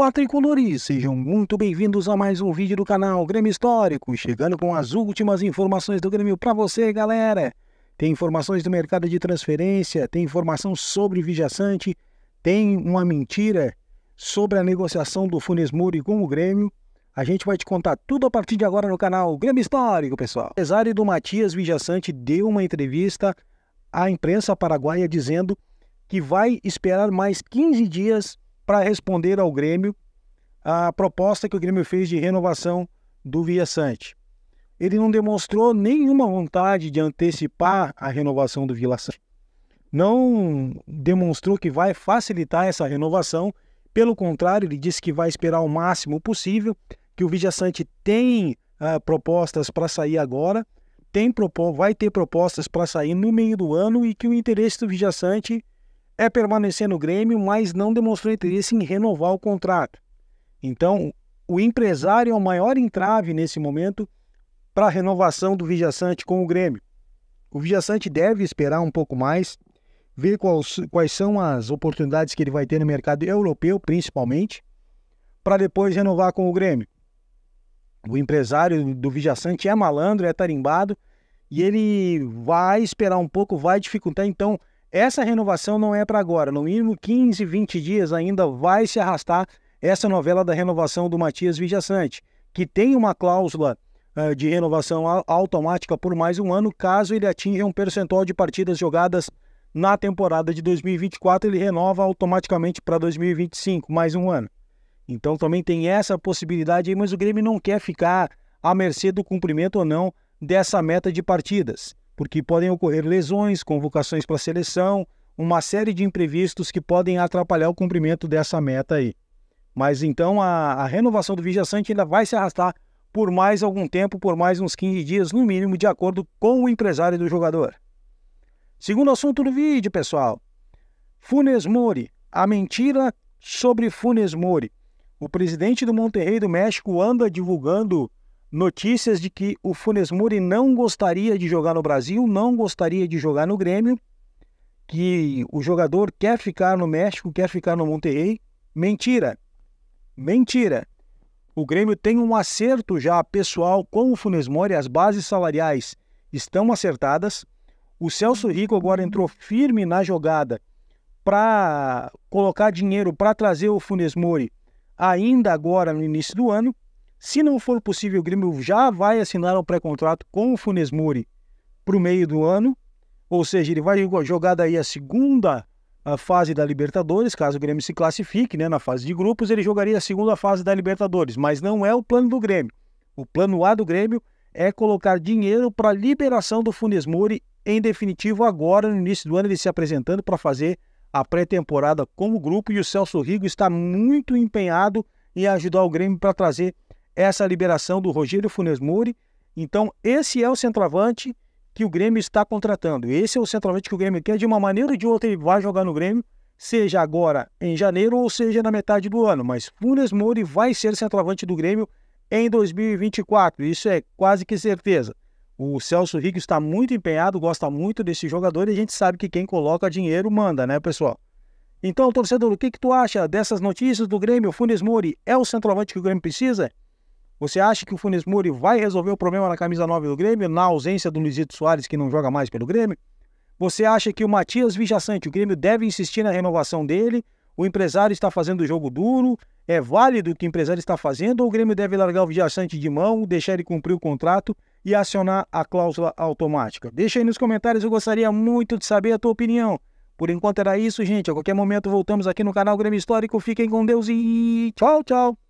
Olá Tricolori, sejam muito bem-vindos a mais um vídeo do canal Grêmio Histórico, chegando com as últimas informações do Grêmio para você, galera. Tem informações do mercado de transferência, tem informação sobre Vijaçante, tem uma mentira sobre a negociação do Funes Mori com o Grêmio. A gente vai te contar tudo a partir de agora no canal Grêmio Histórico, pessoal. O empresário do Matias Vijaçante deu uma entrevista à imprensa paraguaia dizendo que vai esperar mais 15 dias para responder ao Grêmio a proposta que o Grêmio fez de renovação do Via Sante. Ele não demonstrou nenhuma vontade de antecipar a renovação do Vila Sante. Não demonstrou que vai facilitar essa renovação. Pelo contrário, ele disse que vai esperar o máximo possível, que o Vila Sante tem uh, propostas para sair agora, tem vai ter propostas para sair no meio do ano e que o interesse do Vila Sante é permanecer no Grêmio, mas não demonstrou interesse em renovar o contrato. Então, o empresário é o maior entrave nesse momento para a renovação do Vijaçante com o Grêmio. O Vijaçante deve esperar um pouco mais, ver quais, quais são as oportunidades que ele vai ter no mercado europeu, principalmente, para depois renovar com o Grêmio. O empresário do Vijaçante é malandro, é tarimbado, e ele vai esperar um pouco, vai dificultar. Então, essa renovação não é para agora, no mínimo 15, 20 dias ainda vai se arrastar essa novela da renovação do Matias Vijaçante, que tem uma cláusula uh, de renovação automática por mais um ano, caso ele atinja um percentual de partidas jogadas na temporada de 2024, ele renova automaticamente para 2025, mais um ano. Então também tem essa possibilidade aí, mas o Grêmio não quer ficar à mercê do cumprimento ou não dessa meta de partidas porque podem ocorrer lesões, convocações para a seleção, uma série de imprevistos que podem atrapalhar o cumprimento dessa meta aí. Mas então a, a renovação do Vigia Sante ainda vai se arrastar por mais algum tempo, por mais uns 15 dias no mínimo, de acordo com o empresário do jogador. Segundo assunto do vídeo, pessoal. Funes Mori, a mentira sobre Funes Mori. O presidente do Monterrey do México anda divulgando notícias de que o Funes Mori não gostaria de jogar no Brasil, não gostaria de jogar no Grêmio, que o jogador quer ficar no México, quer ficar no Monterrey. Mentira! Mentira! O Grêmio tem um acerto já pessoal com o Funes Mori, as bases salariais estão acertadas. O Celso Rico agora entrou firme na jogada para colocar dinheiro para trazer o Funes Mori ainda agora no início do ano. Se não for possível, o Grêmio já vai assinar um pré-contrato com o Funes Mori para o meio do ano, ou seja, ele vai jogar daí a segunda a fase da Libertadores, caso o Grêmio se classifique né, na fase de grupos, ele jogaria a segunda fase da Libertadores, mas não é o plano do Grêmio. O plano A do Grêmio é colocar dinheiro para a liberação do Funes Mori, em definitivo, agora no início do ano, ele se apresentando para fazer a pré-temporada com o grupo e o Celso Rigo está muito empenhado em ajudar o Grêmio para trazer essa liberação do Rogério Funes Mori. Então, esse é o centroavante que o Grêmio está contratando. Esse é o centroavante que o Grêmio quer. De uma maneira ou de outra, ele vai jogar no Grêmio, seja agora em janeiro ou seja na metade do ano. Mas Funes Mori vai ser centroavante do Grêmio em 2024. Isso é quase que certeza. O Celso Rico está muito empenhado, gosta muito desse jogador e a gente sabe que quem coloca dinheiro manda, né, pessoal? Então, torcedor, o que, que tu acha dessas notícias do Grêmio? Funes Mori é o centroavante que o Grêmio precisa? Você acha que o Funes Mori vai resolver o problema na camisa 9 do Grêmio, na ausência do Luizito Soares, que não joga mais pelo Grêmio? Você acha que o Matias Vijaçante, o Grêmio deve insistir na renovação dele? O empresário está fazendo o jogo duro? É válido o que o empresário está fazendo? Ou o Grêmio deve largar o Vijaçante de mão, deixar ele cumprir o contrato e acionar a cláusula automática? Deixa aí nos comentários, eu gostaria muito de saber a tua opinião. Por enquanto era isso, gente. A qualquer momento voltamos aqui no canal Grêmio Histórico. Fiquem com Deus e tchau, tchau.